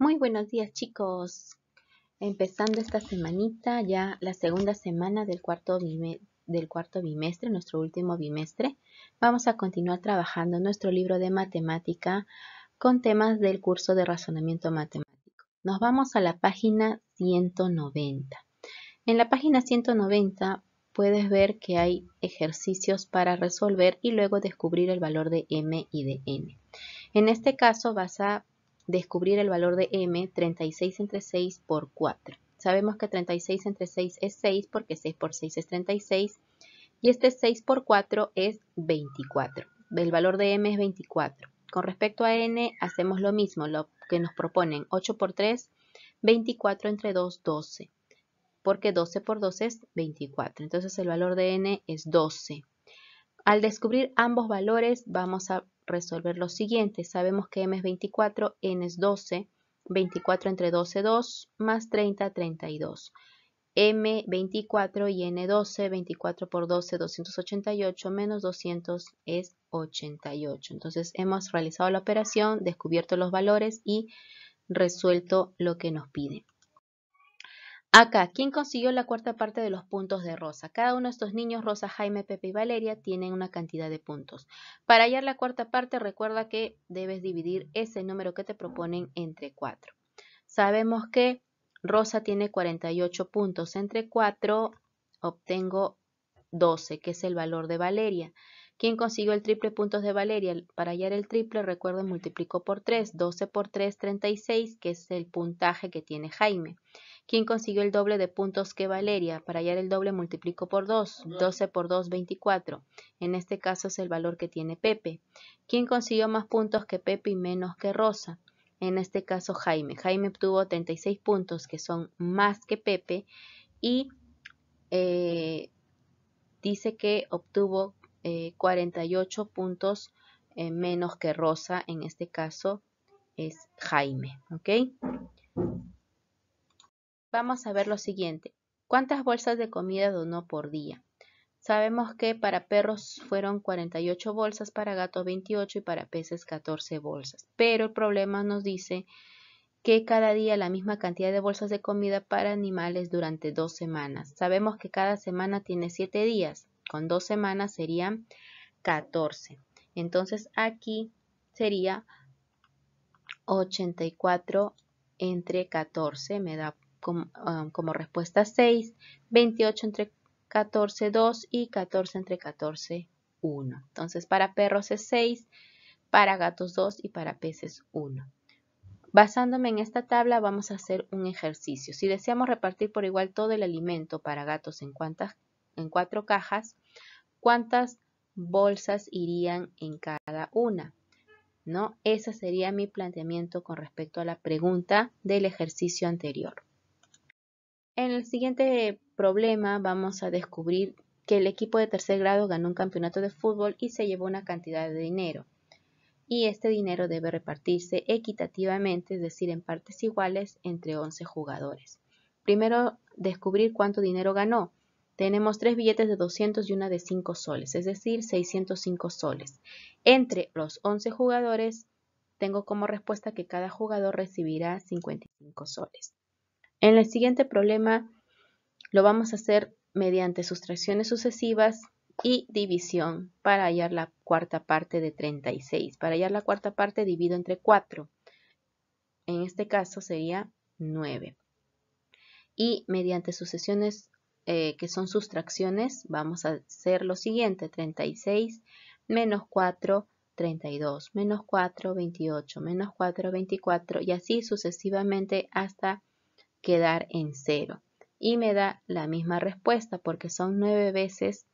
Muy buenos días chicos. Empezando esta semanita, ya la segunda semana del cuarto, del cuarto bimestre, nuestro último bimestre, vamos a continuar trabajando nuestro libro de matemática con temas del curso de razonamiento matemático. Nos vamos a la página 190. En la página 190 puedes ver que hay ejercicios para resolver y luego descubrir el valor de m y de n. En este caso vas a descubrir el valor de m 36 entre 6 por 4. Sabemos que 36 entre 6 es 6 porque 6 por 6 es 36 y este 6 por 4 es 24. El valor de m es 24. Con respecto a n hacemos lo mismo, lo que nos proponen 8 por 3, 24 entre 2, 12 porque 12 por 2 es 24. Entonces el valor de n es 12. Al descubrir ambos valores vamos a resolver lo siguiente. Sabemos que m es 24, n es 12, 24 entre 12, 2, más 30, 32. m 24 y n 12, 24 por 12, 288, menos 200 es 88. Entonces hemos realizado la operación, descubierto los valores y resuelto lo que nos piden. Acá, ¿quién consiguió la cuarta parte de los puntos de Rosa? Cada uno de estos niños, Rosa, Jaime, Pepe y Valeria, tienen una cantidad de puntos. Para hallar la cuarta parte, recuerda que debes dividir ese número que te proponen entre 4. Sabemos que Rosa tiene 48 puntos. Entre 4 obtengo 12, que es el valor de Valeria. ¿Quién consiguió el triple puntos de Valeria? Para hallar el triple, recuerda multiplico por 3. 12 por 3, 36, que es el puntaje que tiene Jaime. ¿Quién consiguió el doble de puntos que Valeria. Para hallar el doble multiplico por 2, 12 por 2, 24. En este caso es el valor que tiene Pepe. ¿Quién consiguió más puntos que Pepe y menos que Rosa? En este caso Jaime. Jaime obtuvo 36 puntos, que son más que Pepe, y eh, dice que obtuvo 48 eh, puntos eh, menos que Rosa, en este caso es Jaime. ¿Ok? vamos a ver lo siguiente. ¿Cuántas bolsas de comida donó por día? Sabemos que para perros fueron 48 bolsas, para gatos 28 y para peces 14 bolsas. Pero el problema nos dice que cada día la misma cantidad de bolsas de comida para animales durante dos semanas. Sabemos que cada semana tiene 7 días, con dos semanas serían 14. Entonces aquí sería 84 entre 14, me da como, ah, como respuesta 6, 28 entre 14, 2 y 14 entre 14, 1. Entonces, para perros es 6, para gatos 2 y para peces 1. Basándome en esta tabla vamos a hacer un ejercicio. Si deseamos repartir por igual todo el alimento para gatos en, cuántas en cuatro cajas, ¿cuántas bolsas irían en cada una? ¿No? Ese sería mi planteamiento con respecto a la pregunta del ejercicio anterior. En el siguiente problema vamos a descubrir que el equipo de tercer grado ganó un campeonato de fútbol y se llevó una cantidad de dinero. Y este dinero debe repartirse equitativamente, es decir, en partes iguales entre 11 jugadores. Primero, descubrir cuánto dinero ganó. Tenemos tres billetes de 200 y una de 5 soles, es decir, 605 soles. Entre los 11 jugadores, tengo como respuesta que cada jugador recibirá 55 soles. En el siguiente problema lo vamos a hacer mediante sustracciones sucesivas y división para hallar la cuarta parte de 36. Para hallar la cuarta parte divido entre 4. En este caso sería 9. Y mediante sucesiones eh, que son sustracciones vamos a hacer lo siguiente. 36 menos 4, 32, menos 4, 28, menos 4, 24 y así sucesivamente hasta quedar en cero. Y me da la misma respuesta porque son nueve veces,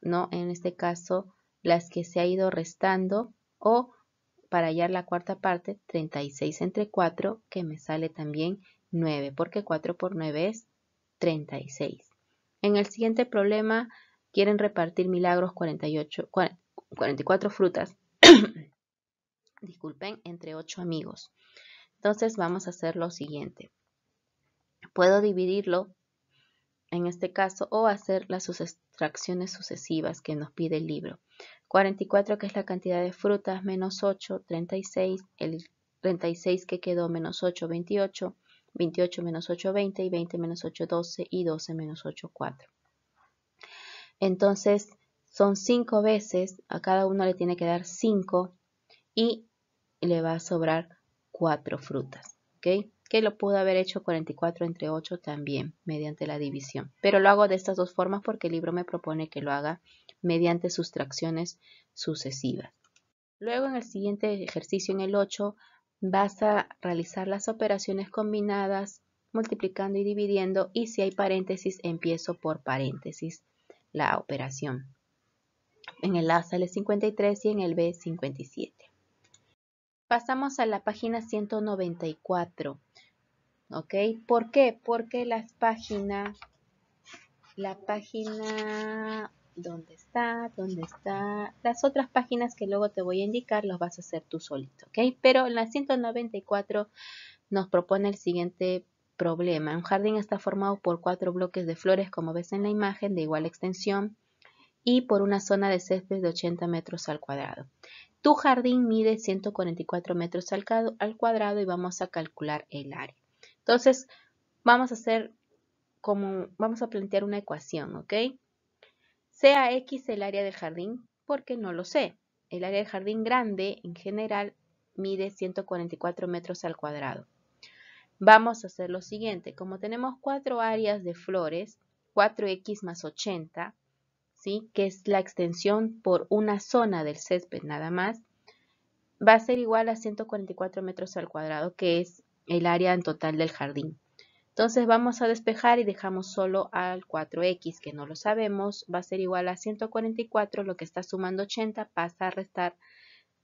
¿no? En este caso, las que se ha ido restando o para hallar la cuarta parte, 36 entre 4, que me sale también 9, porque 4 por 9 es 36. En el siguiente problema, quieren repartir milagros 48, 44 frutas, disculpen, entre 8 amigos. Entonces vamos a hacer lo siguiente. Puedo dividirlo, en este caso, o hacer las sustracciones sucesivas que nos pide el libro. 44 que es la cantidad de frutas, menos 8, 36, el 36 que quedó, menos 8, 28, 28 menos 8, 20 y 20 menos 8, 12 y 12 menos 8, 4. Entonces, son 5 veces, a cada uno le tiene que dar 5 y le va a sobrar 4 frutas. Que lo pudo haber hecho 44 entre 8 también, mediante la división. Pero lo hago de estas dos formas porque el libro me propone que lo haga mediante sustracciones sucesivas. Luego en el siguiente ejercicio, en el 8, vas a realizar las operaciones combinadas multiplicando y dividiendo y si hay paréntesis empiezo por paréntesis la operación. En el A sale 53 y en el B 57 pasamos a la página 194. ¿Ok? ¿Por qué? Porque las páginas, la página, ¿dónde está? ¿Dónde está? Las otras páginas que luego te voy a indicar los vas a hacer tú solito, ¿ok? Pero la 194 nos propone el siguiente problema. Un jardín está formado por cuatro bloques de flores, como ves en la imagen, de igual extensión y por una zona de césped de 80 metros al cuadrado. Tu jardín mide 144 metros al cuadrado y vamos a calcular el área. Entonces, vamos a hacer como, vamos a plantear una ecuación, ¿ok? Sea X el área del jardín, porque no lo sé. El área del jardín grande, en general, mide 144 metros al cuadrado. Vamos a hacer lo siguiente. Como tenemos cuatro áreas de flores, 4X más 80 que es la extensión por una zona del césped nada más, va a ser igual a 144 metros al cuadrado, que es el área en total del jardín. Entonces vamos a despejar y dejamos solo al 4x, que no lo sabemos, va a ser igual a 144, lo que está sumando 80 pasa a restar,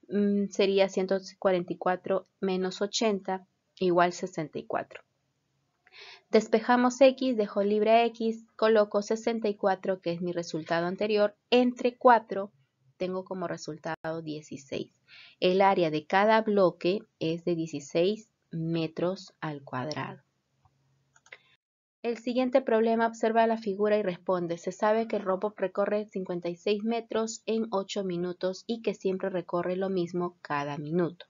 mm, sería 144 menos 80 igual 64. Despejamos x, dejo libre x, coloco 64, que es mi resultado anterior, entre 4, tengo como resultado 16. El área de cada bloque es de 16 metros al cuadrado. El siguiente problema observa la figura y responde. Se sabe que el robot recorre 56 metros en 8 minutos y que siempre recorre lo mismo cada minuto.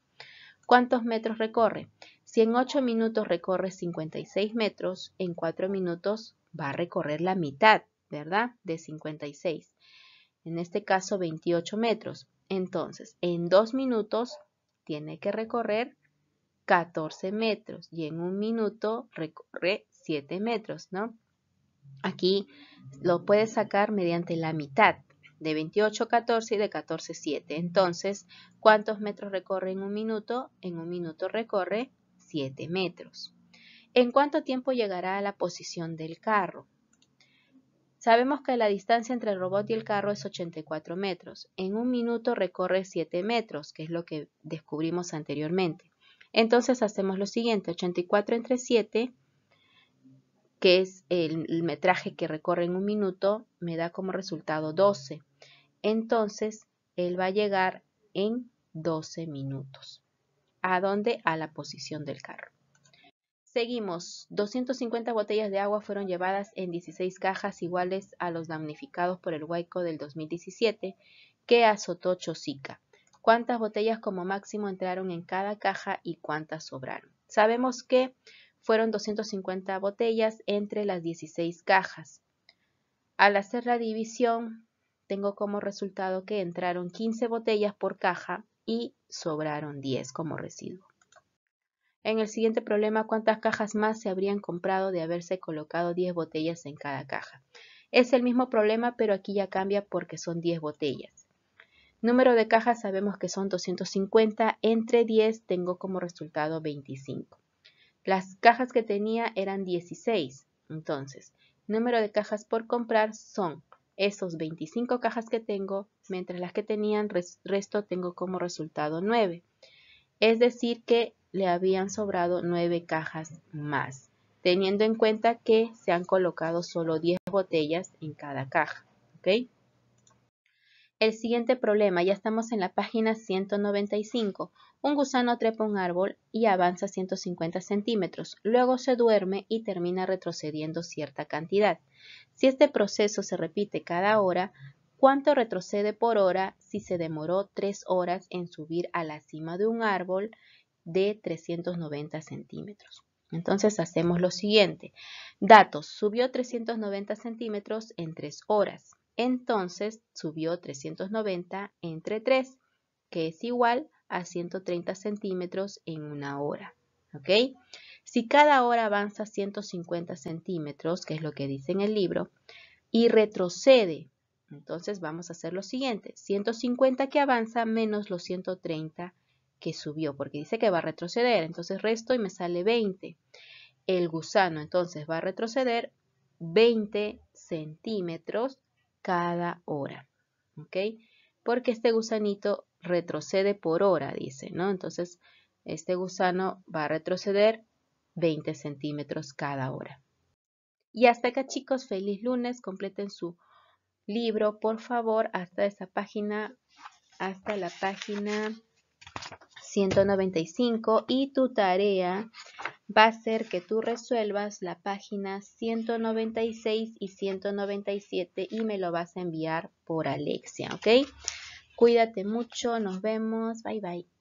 ¿Cuántos metros recorre? Si en 8 minutos recorre 56 metros, en 4 minutos va a recorrer la mitad, ¿verdad? De 56. En este caso 28 metros. Entonces, en 2 minutos tiene que recorrer 14 metros y en 1 minuto recorre 7 metros, ¿no? Aquí lo puedes sacar mediante la mitad, de 28 14 y de 14 7. Entonces, ¿cuántos metros recorre en un minuto? En un minuto recorre metros. ¿En cuánto tiempo llegará a la posición del carro? Sabemos que la distancia entre el robot y el carro es 84 metros. En un minuto recorre 7 metros, que es lo que descubrimos anteriormente. Entonces hacemos lo siguiente, 84 entre 7, que es el, el metraje que recorre en un minuto, me da como resultado 12. Entonces, él va a llegar en 12 minutos. ¿A dónde? A la posición del carro. Seguimos. 250 botellas de agua fueron llevadas en 16 cajas iguales a los damnificados por el huaico del 2017 que azotó Chosica. ¿Cuántas botellas como máximo entraron en cada caja y cuántas sobraron? Sabemos que fueron 250 botellas entre las 16 cajas. Al hacer la división, tengo como resultado que entraron 15 botellas por caja y sobraron 10 como residuo. En el siguiente problema, ¿cuántas cajas más se habrían comprado de haberse colocado 10 botellas en cada caja? Es el mismo problema, pero aquí ya cambia porque son 10 botellas. Número de cajas sabemos que son 250, entre 10 tengo como resultado 25. Las cajas que tenía eran 16, entonces, número de cajas por comprar son esos 25 cajas que tengo mientras las que tenían resto tengo como resultado 9. Es decir, que le habían sobrado 9 cajas más, teniendo en cuenta que se han colocado solo 10 botellas en cada caja. El siguiente problema, ya estamos en la página 195. Un gusano trepa un árbol y avanza 150 centímetros, luego se duerme y termina retrocediendo cierta cantidad. Si este proceso se repite cada hora, cuánto retrocede por hora si se demoró 3 horas en subir a la cima de un árbol de 390 centímetros. Entonces hacemos lo siguiente. Datos, subió 390 centímetros en 3 horas. Entonces subió 390 entre 3, que es igual a 130 centímetros en una hora. ¿Ok? Si cada hora avanza 150 centímetros, que es lo que dice en el libro, y retrocede entonces vamos a hacer lo siguiente, 150 que avanza menos los 130 que subió, porque dice que va a retroceder, entonces resto y me sale 20. El gusano entonces va a retroceder 20 centímetros cada hora, ¿ok? Porque este gusanito retrocede por hora, dice, ¿no? Entonces este gusano va a retroceder 20 centímetros cada hora. Y hasta acá chicos, feliz lunes, completen su libro, por favor, hasta esa página, hasta la página 195 y tu tarea va a ser que tú resuelvas la página 196 y 197 y me lo vas a enviar por Alexia, ¿ok? Cuídate mucho, nos vemos, bye bye.